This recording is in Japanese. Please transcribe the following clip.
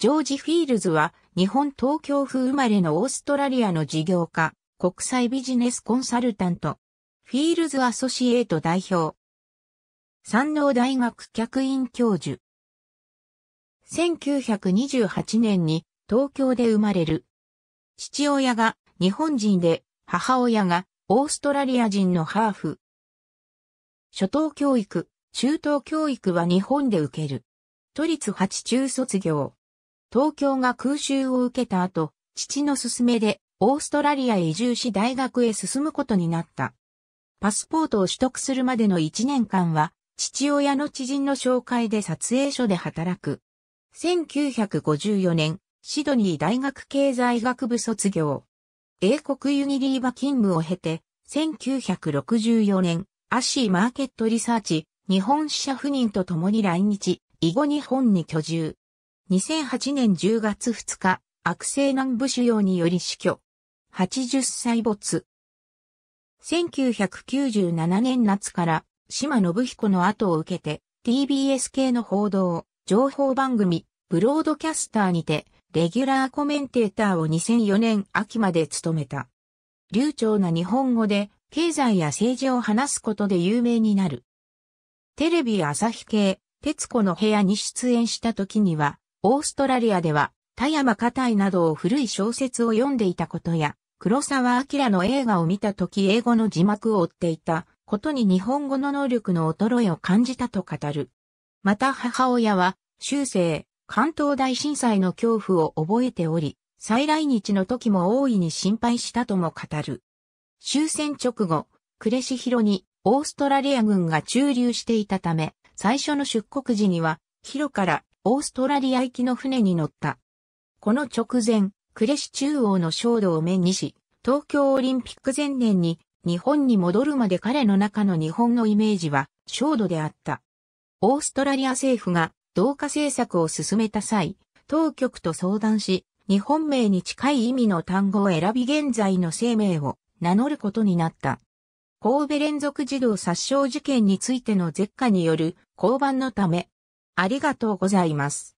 ジョージ・フィールズは日本東京府生まれのオーストラリアの事業家、国際ビジネスコンサルタント、フィールズ・アソシエイト代表、山王大学客員教授。1928年に東京で生まれる。父親が日本人で、母親がオーストラリア人のハーフ。初等教育、中等教育は日本で受ける。都立八中卒業。東京が空襲を受けた後、父の勧めでオーストラリアへ移住し大学へ進むことになった。パスポートを取得するまでの1年間は、父親の知人の紹介で撮影所で働く。1954年、シドニー大学経済学部卒業。英国ユニリーバ勤務を経て、1964年、アシーマーケットリサーチ、日本支社赴任とともに来日、以後日本に居住。2008年10月2日、悪性難部腫瘍により死去。80歳没。1997年夏から島信彦の後を受けて TBS 系の報道、情報番組、ブロードキャスターにてレギュラーコメンテーターを2004年秋まで務めた。流暢な日本語で経済や政治を話すことで有名になる。テレビ朝日系、徹子の部屋に出演した時には、オーストラリアでは、田山家台などを古い小説を読んでいたことや、黒沢明の映画を見た時英語の字幕を追っていたことに日本語の能力の衰えを感じたと語る。また母親は、終生、関東大震災の恐怖を覚えており、再来日の時も大いに心配したとも語る。終戦直後、呉市広にオーストラリア軍が駐留していたため、最初の出国時には、広からオーストラリア行きの船に乗った。この直前、呉市中央の焦土を目にし、東京オリンピック前年に日本に戻るまで彼の中の日本のイメージは焦土であった。オーストラリア政府が同化政策を進めた際、当局と相談し、日本名に近い意味の単語を選び現在の生命を名乗ることになった。神戸連続児童殺傷事件についての絶下による交番のため、ありがとうございます。